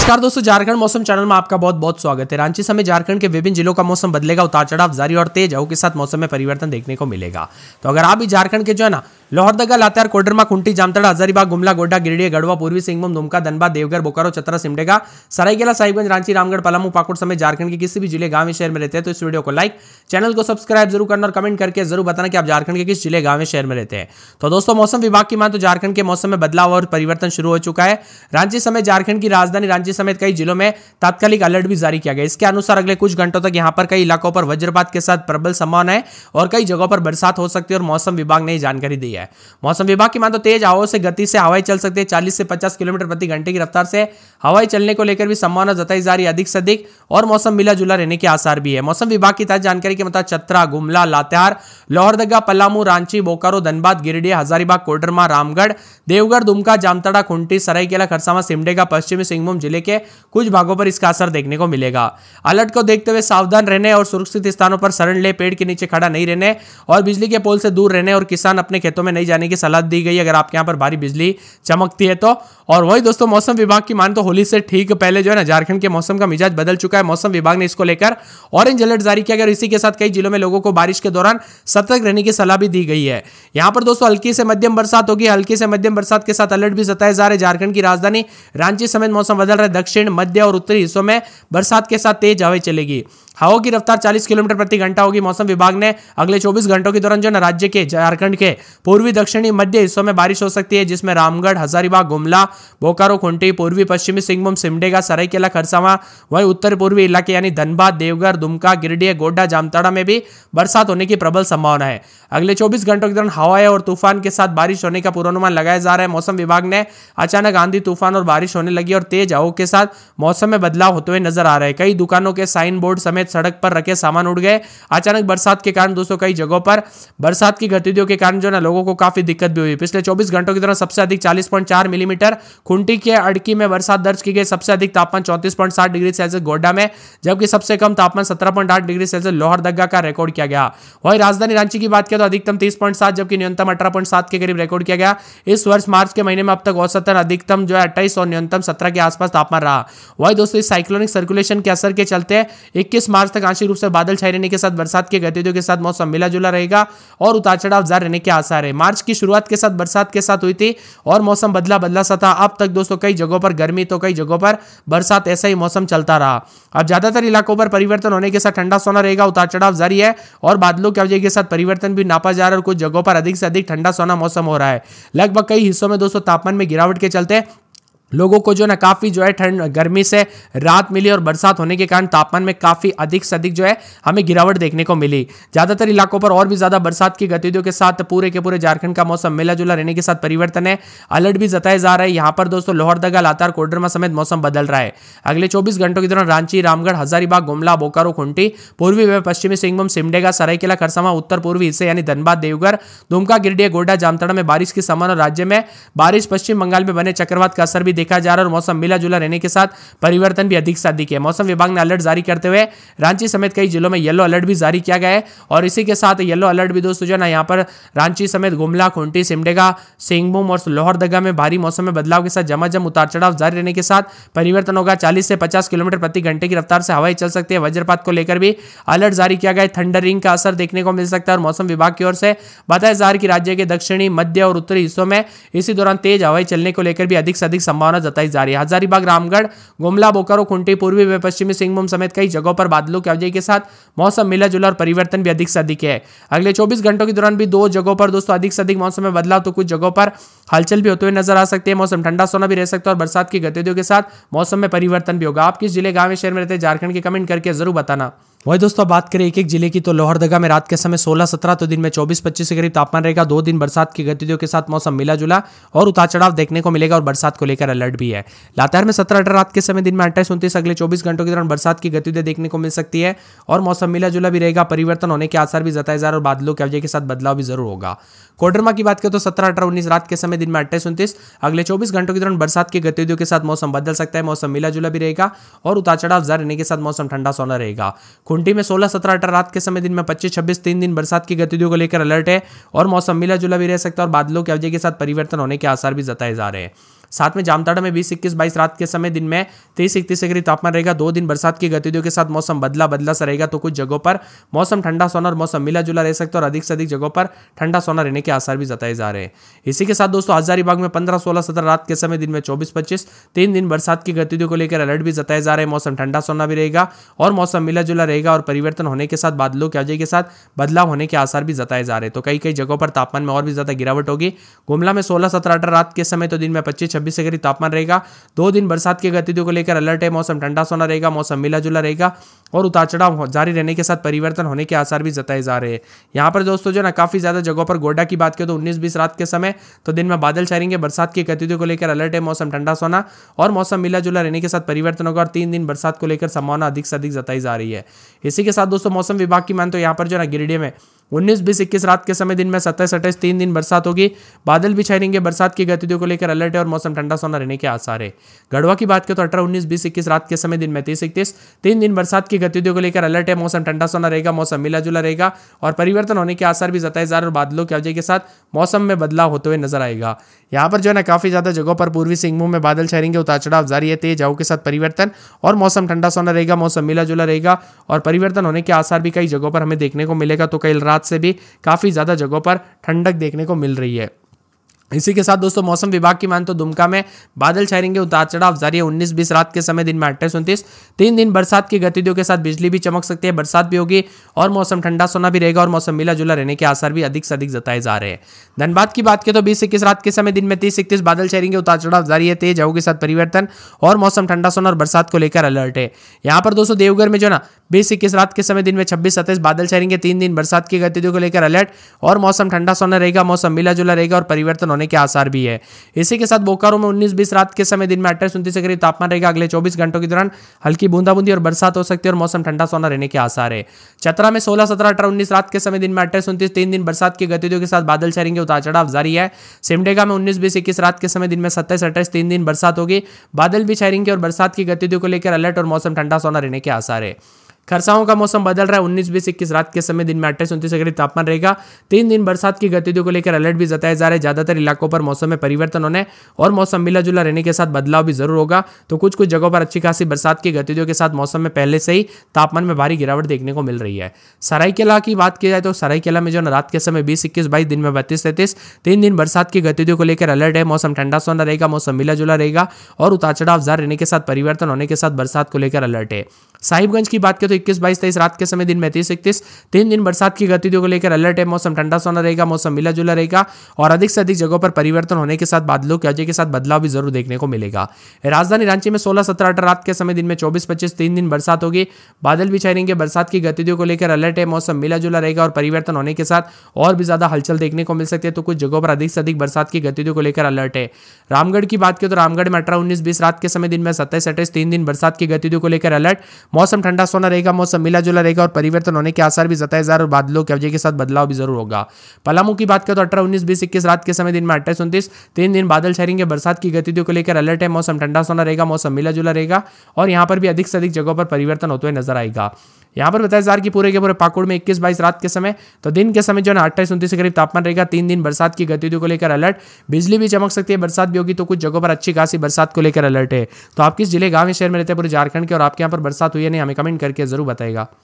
नमस्कार दोस्तों झारखंड मौसम चैनल में आपका बहुत बहुत स्वागत है रांची समेत झारखंड के विभिन्न जिलों का मौसम बदलेगा उतार चढ़ाव जारी और तेज आऊ के साथ मौसम में परिवर्तन देखने को मिलेगा तो अगर आप भी झारखंड के जो है ना लोहरदगा लातेहार कोडरमा खुंटी जामतड़ा हजारीबाग गुमला गोड्डा गिरडी गढ़वा पूर्वी सिंहभूम दुमका धनबाद देवघर बोकारो चतरा सिमडेगा सरायकेला साहिबगंज रांची रामगढ़ पलामू पाकुड़ समेत झारखंड के किसी भी जिले गांव शहर में रहते हैं तो इस वीडियो को लाइक चैनल को सब्सक्राइब जरूर करना और कमेंट करके जरूर बताना कि आप झारखंड के किस जिले गांव शहर में रहते हैं तो दोस्तों मौसम विभाग की मान तो झारखंड के मौसम में बदलाव और परिवर्तन शुरू हो चुका है रांची समेत झारखंड की राजधानी रांची समेत कई जिलों में तात्कालिक अलर्ट भी जारी किया गया इसके अनुसार अगले कुछ घंटों तक यहाँ पर कई इलाकों पर वज्रपात के साथ प्रबल संभावना है और कई जगहों पर बरसात हो सकती है और मौसम विभाग ने जानकारी दी है है मौसम विभाग की मान तो तेज हवाओं से गति से हवाएं चल सकती है चालीस से पचास किलोमीटर प्रति घंटे की रफ्तार से हवाई चलने को लेकर भी संभावना जताई जा रही है अधिक से अधिक और मौसम मिला जुला रहने के आसार भी है मौसम विभाग की ताजा जानकारी के मुताबिक चतरा गुमला लातेहार लोहरदगा पलामू रांची बोकारो धनबाद गिरिडीह हजारीबाग कोडरमा रामगढ़ देवगढ़ दुमका जामतड़ा खुंटी सरायकेला खरसावा सिमडेगा पश्चिमी सिंहभूम जिले के कुछ भागों पर इसका असर देखने को मिलेगा अलर्ट को देखते हुए सावधान रहने और सुरक्षित स्थानों पर शरण ले पेड़ के नीचे खड़ा नहीं रहने और बिजली के पोल से दूर रहने और किसान अपने खेतों में में नहीं जाने की सलाह दी गई अगर आपके यहाँ पर भारी बिजली चमकती है तो और वही दोस्तों मौसम विभाग की मान तो होली से ठीक पहले जो है ना झारखंड के मौसम का मिजाज बदल चुका है मौसम विभाग ने इसको लेकर ऑरेंज अलर्ट जारी किया गया इसी के साथ कई जिलों में लोगों को बारिश के दौरान सतर्क रहने की सलाह भी दी गई है यहाँ पर दोस्तों हल्की से मध्यम बरसात होगी हल्की से मध्यम बरसात के साथ अलर्ट भी जताए जा रहे झारखंड की राजधानी रांची समेत मौसम बदल रहा है दक्षिण मध्य और उत्तरी हिस्सों में बरसात के साथ तेज हवाई चलेगी हवा की रफ्तार 40 किलोमीटर प्रति घंटा होगी मौसम विभाग ने अगले 24 घंटों के दौरान जो है राज्य के झारखंड के पूर्वी दक्षिणी मध्य हिस्सों में बारिश हो सकती है जिसमें रामगढ़ हजारीबाग गुमला बोकारो खुंटी पूर्वी पश्चिमी सिंहभूम सिमडेगा सरायकेला खरसावा वही उत्तर पूर्वी इलाके यानी धनबाद देवघर दुमका गिरडीह गोड्डा जामताड़ा में भी बरसात होने की प्रबल संभावना है अगले चौबीस घंटों के दौरान हवाएं और तूफान के साथ बारिश होने का पूर्वानुमान लगाया जा रहा है मौसम विभाग ने अचानक आंधी तूफान और बारिश होने लगी और तेज हवा के साथ मौसम में बदलाव होते हुए नजर आ रहे हैं कई दुकानों के साइन बोर्ड समेत सड़क पर रखे सामान उड़ गए अचानक बरसात के कारण दोस्तों कई जगहों पर बरसात की गतिविधियों के कारण जो ना लोगों को काफी दिक्कत भी हुई पिछले चौबीस घंटों के दौरान सबसे अधिक चालीस मिलीमीटर खुंटी के अड़की में बरसात दर्ज की गई सबसे अधिक तापमान चौंतीस डिग्री सेल्सियस गोड्डा में जबकि सबसे कम तापमान सत्रह डिग्री सेल्सियस लोहरदगा का रिकॉर्ड किया गया वही राजधानी रांची की बात किया तो अधिकतम तीस जबकि न्यूनतम अठारह के करीब रिकॉर्ड किया गया इस वर्ष मार्च के महीने में अब तक औसतन अधिकतम जो है अट्ठाईस और न्यूनतम सत्रह के आसपास तापमान रहा वही दोस्तों इस साइक्लोनिक सर्कुलेशन के असर के चलते इक्कीस मार्च मार्च तक आंशिक रूप से बादल छाए रहने के साथ बरसात के गतिविधियों के साथ मौसम मिला जुला रहेगा और उतार चढ़ाव जारी रहने के आसार है मार्च की शुरुआत के साथ बरसात के साथ हुई थी और मौसम बदला बदला सा था अब तक दोस्तों कई जगहों पर गर्मी तो कई जगहों पर बरसात ऐसा ही मौसम चलता रहा अब ज्यादातर इलाकों पर परिवर्तन होने के साथ ठंडा सोना रहेगा उतार चढ़ाव जारी है और बादलों की वजह के साथ परिवर्तन भी नापा जा रहा है और कुछ जगहों पर अधिक से अधिक ठंडा सोना मौसम हो रहा है लगभग कई हिस्सों में दोस्तों तापमान में गिरावट के चलते लोगों को जो है ना काफ़ी जो है ठंड गर्मी से राहत मिली और बरसात होने के कारण तापमान में काफ़ी अधिक से अधिक जो है हमें गिरावट देखने को मिली ज़्यादातर इलाकों पर और भी ज़्यादा बरसात की गतिविधियों के साथ पूरे के पूरे झारखंड का मौसम मिला जुला रहने के साथ परिवर्तन है अलर्ट भी जताया जा रहा है यहाँ पर दोस्तों लोहरदगा लातार कोडरमा समेत मौसम बदल रहा है अगले चौबीस घंटों के दौरान रांची रामगढ़ हजारीबाग गुमला बोकारो खुंटी पूर्वी व पश्चिमी सिंहभूम सिमडेगा सरायकेला खरसावा उत्तर पूर्वी हिस्से यानी धनबाद देवघर दुमका गिरडिया गोड्डा जामताड़ा में बारिश की समान और राज्य में बारिश पश्चिम बंगाल में बने चक्रवात का असर भी देखा जा रहा है और मौसम मिला जुला रहने के साथ परिवर्तन भी अधिक से अधिक है मौसम विभाग ने अलर्ट जारी करते हुए रांची समेत कई जिलों में येलो अलर्ट भी जारी किया गया है और इसी के साथ येलो अलर्ट भी दोस्तों जो है ना यहाँ पर रांची समेत गुमला खूंटी सिमडेगा सिंहभूम और लोहरदगा में भारी मौसम में बदलाव के साथ जमा जम उतार चढ़ाव जारी रहने के साथ परिवर्तन होगा चालीस से पचास किलोमीटर प्रति घंटे की रफ्तार से हवाएं चल सकती है वज्रपात को लेकर भी अलर्ट जारी किया गया है थंडरिंग का असर देखने को मिल सकता है और मौसम विभाग की ओर से बताया जा रहा है कि राज्य के दक्षिणी मध्य और उत्तरी हिस्सों में इसी दौरान तेज हवाएं चलने को लेकर भी अधिक से अधिक संभावना संभावना जताई जा रही है हजारीबाग रामगढ़ गुमला बोकारो खुंटी पूर्वी व पश्चिमी सिंहभूम समेत कई जगहों पर बादलों की अवजय के साथ मौसम मिला जुला और परिवर्तन भी अधिक से अधिक है अगले चौबीस घंटों के दौरान भी दो जगहों पर दोस्तों अधिक से अधिक मौसम में बदलाव तो कुछ जगहों पर हलचल भी होते हुए नजर आ सकते हैं मौसम ठंडा सोना भी रह सकता है और बरसात की गतिविधियों के साथ मौसम में परिवर्तन भी होगा आप किस जिले गांव शहर में रहते हैं झारखंड के कमेंट करके जरूर बताना वही दोस्तों बात करें एक एक जिले की तो लोहरदगा में रात के समय 16-17 तो दिन में 24-25 के करीब तापमान रहेगा दो दिन बरसात की गतिविधियों के साथ मौसम मिला जुला और उतार चढ़ाव देखने को मिलेगा और बरसात को लेकर अलर्ट भी है लातार में सत्रह अठारह रात के समय दिन में अट्ठाईस उन्तीस अगले चौबीस घंटों के दौरान बरसात की गतिविधियां देखने को मिल सकती है और मौसम मिला जुला भी रहेगा परिवर्तन होने के आसार भी जताए जा और बादलों के अवजय के साथ बदलाव भी जरूर होगा कोडरमा की बात करें तो सत्रह अठारह उन्नीस रात के समय दिन में अट्ठाईस उन्तीस अगले चौबीस घंटों के दौरान बरसात की गतिविधियों के साथ मौसम बदल सकता है मौसम मिला जुला भी रहेगा और उतार चढ़ाव जर रहने के साथ मौसम ठंडा सोना रहेगा खुंटी में सोलह सत्रह अठारह रात के समय दिन में पच्चीस छब्बीस तीन दिन बरसात की गतिविधियों को लेकर अलर्ट है और मौसम मिला जुला भी रह सकता है और बादलों की अवधि के साथ परिवर्तन होने के आसार भी जताए जा रहे हैं साथ में जामताड़ा में बीस इक्कीस बाईस रात के समय दिन में तेईस इकतीस डिग्री तापमान रहेगा दो दिन बरसात की गतिविधियों के साथ मौसम बदला बदला सा रहेगा तो कुछ जगहों पर मौसम ठंडा सोना और मौसम मिला जुला रह सकता है और अधिक से अधिक जगहों पर ठंडा सोना रहने के आसार भी जताए जा रहे हैं इसी के साथ दोस्तों हजारीबाग में पंद्रह सोलह सत्रह रात के समय दिन में चौबीस पच्चीस तीन दिन बरसात की गतिविधियों को लेकर अलर्ट भी जताए जा रहे हैं मौसम ठंडा सोना भी रहेगा और मौसम मिला जुला रहेगा और परिवर्तन होने के साथ बादलों के अजय के साथ बदलाव होने के आसार भी जताए जा रहे हैं तो कई कई जगहों पर तापमान में और भी ज्यादा गिरावट होगी गुमला में सोलह सत्रह अठारह रात के समय तो दिन में पच्चीस छब्बीस करीब तापमान रहेगा दो दिन बरसात की गतिविधियों को लेकर अलर्ट है मौसम ठंडा सोना रहेगा मौसम मिला जुला रहेगा और उतार चढ़ाव जारी रहने के साथ परिवर्तन होने के आसार भी जताए जा रहे हैं यहाँ पर दोस्तों जो ना काफी ज्यादा जगहों पर गोड्डा की बात करें तो उन्नीस बीस रात के समय तो दिन में बादल छाएंगे बरसात की गतिविधियों को लेकर अलर्ट है मौसम ठंडा सोना और मौसम मिला जुला रहने के साथ परिवर्तन होगा और तीन दिन बरसात को लेकर संभावना अधिक से अधिक जताई जा रही है इसी के साथ दोस्तों मौसम विभाग की मान तो यहाँ पर जो ना गिरडी में उन्नीस बीस इक्कीस रात के समय दिन में सत्ताईस अट्ठाईस तीन दिन बरसात होगी बादल भी छाई रहेंगे बरसात की गतिविधियों को लेकर अलर्ट है और मौसम ठंडा सोना रहने के आसार है गढ़वा की बात करें तो अठारह उन्नीस बीस इक्कीस रात के समय दिन में तीस इकतीस तीन दिन बरसात की गतिविधियों को लेकर अलर्ट है मौसम ठंडा सोना रहेगा मौसम मिला जुला रहेगा और परिवर्तन होने के आसार भी जताए जा रहे और बादलों की वजह के साथ मौसम में बदलाव होते हुए नजर आएगा यहाँ पर जो है ना काफी ज्यादा जगहों पर पूर्वी सिंहभूम में बादल छाएंगे उतार चढ़ाव जारी है तेज हवा के साथ परिवर्तन और मौसम ठंडा सोना रहेगा मौसम मिला जुला रहेगा और परिवर्तन होने के आसार भी कई जगहों पर हमें देखने को मिलेगा तो कई रात से भी काफ़ी ज़्यादा जगहों पर ठंडक देखने को मिल रही है इसी के साथ दोस्तों मौसम विभाग की मान तो दुमका में बादल छाएंगे उतार चढ़ाव जारी है उन्नीस बीस रात के समय दिन में अट्ठाईस उनतीस तीन दिन बरसात की गतिविधियों के साथ बिजली भी चमक सकती है बरसात भी होगी और मौसम ठंडा सोना भी रहेगा और मौसम मिला जुला रहने के आसार भी अधिक से अधिक जताए जा रहे हैं धनबाद की बात करें तो बीस इक्कीस रात के समय दिन में तीस इकतीस बादल छाएंगे उतार चढ़ाव जारी है तेज हवा के साथ परिवर्तन और मौसम ठंडा सोना और बरसात को लेकर अलर्ट है यहाँ पर दोस्तों देवघर में जो ना बीस इक्कीस रात के समय दिन में छब्बीस सत्ताईस बादल छाएंगे तीन दिन बरसात की गतिविधियों को लेकर अलर्ट और मौसम ठंडा सोना रहेगा मौसम मिला जुला रहेगा और परिवर्तन होने के आसार भी है इसी के साथ बोकारो में उन्नीस बीस रात के समय दिन में अट्ठाईस उन्तीस के करीब तापमान रहेगा अगले चौबीस घंटों के दौरान हल्की बूंदाबूंदी और बरसात हो सकती है और मौसम ठंडा सोना रहने के आसार है चतरा में सोलह सत्रह अठारह उन्नीस रात के समय दिन में अट्ठाईस उन्तीस तीन दिन बरसात की गतिविधियों के साथ बादल छरेंगे उतार चढ़ाव जारी है सिमडेगा में उन्नीस बीस इक्कीस रात के समय दिन में सत्ताईस अट्ठाईस तीन दिन बरसात होगी बादल भी छरेंगे और बरसात की गतिविधियों को लेकर अलर्ट और मौसम ठंडा सोना रहने के आसार है खरसाओं का मौसम बदल रहा है उन्नीस बीस इक्कीस रात के समय दिन में अट्ठाईस उन्तीस डिग्री तापमान रहेगा तीन दिन बरसात की गतिविधियों को लेकर अलर्ट भी जताया जा रहा है ज्यादातर इलाकों पर मौसम में परिवर्तन होने और मौसम मिला जुला रहने के साथ बदलाव भी जरूर होगा तो कुछ कुछ जगहों पर अच्छी खासी बरसात की गतिविधियों के साथ मौसम में पहले से ही तापमान में भारी गिरावट देखने को मिल रही है सरायकेला की बात की जाए तो सरायकेला में जो है रात के समय बीस इक्कीस बाईस दिन में बत्तीस तैतीस तीन दिन बरसात की गतिविधियों को लेकर अलर्ट है मौसम ठंडा सोना रहेगा मौसम मिला जुला रहेगा और उतार चढ़ाव जार रहने के साथ परिवर्तन होने के साथ बरसात को लेकर अलर्ट है साहिबगंज की बात करें तो इक्कीस बाईस तेईस रात के समय दिन में तीस इकतीस तीन दिन बरसात की गतिविधियों को लेकर अलर्ट है मौसम ठंडा सोना रहेगा मौसम मिला जुला रहेगा और अधिक से अधिक जगहों पर परिवर्तन होने के साथ बादलों की वजह के साथ बदलाव भी जरूर देखने को मिलेगा राजधानी रांची में सोलह सत्रह अठारह रात के समय दिन में चौबीस पच्चीस तीन दिन बरसात होगी बादल भी रहेंगे बरसात की गतिविधियों को लेकर अलर्ट है मौसम मिला जुला रहेगा और परिवर्तन होने के साथ और भी ज्यादा हलचल देखने को मिल सकती है तो कुछ जगहों पर अधिक से अधिक बरसात की गतिविधियों को लेकर अलर्ट है रामगढ़ की बात करें तो रामगढ़ में अठारह उन्नीस बीस रात के समय दिन में सत्ताईस अट्ठाईस तीन दिन बरसात की गतिविधियों को लेकर अलर्ट मौसम ठंडा सोना रहेगा मौसम मिला जुला रहेगा और परिवर्तन होने के आसार भी जा रहे और बादलों के अवजय के साथ बदलाव भी जरूर होगा पलामू की बात करें तो अठारह उन्नीस बीस इक्कीस रात के समय दिन में अट्ठाईस उन्तीस तीन दिन बादल छहरेंगे बरसात की गतिविधियों को लेकर अलर्ट है मौसम ठंडा सोना रहेगा मौसम मिला जुला रहेगा और यहाँ पर भी अधिक से अधिक जगहों पर परिवर्तन होते हुए नजर आएगा यहाँ पर बताया है कि पूरे के पूरे पाकुड़ में इक्कीस बाईस रात के समय तो दिन के समय जो है अट्ठाईस उन्तीस के करीब तापमान रहेगा तीन दिन बरसात की गतिविधियों को लेकर अलर्ट बिजली भी चमक सकती है बरसात भी होगी तो कुछ जगहों पर अच्छी खासी बरसात को लेकर अलर्ट है तो आप किस जिले गांव शहर में रहते हैं पूरे झारखंड के और आपके यहाँ पर बरसात हुई तो नहीं हमें कमेंट करके ज़रूर बताएगा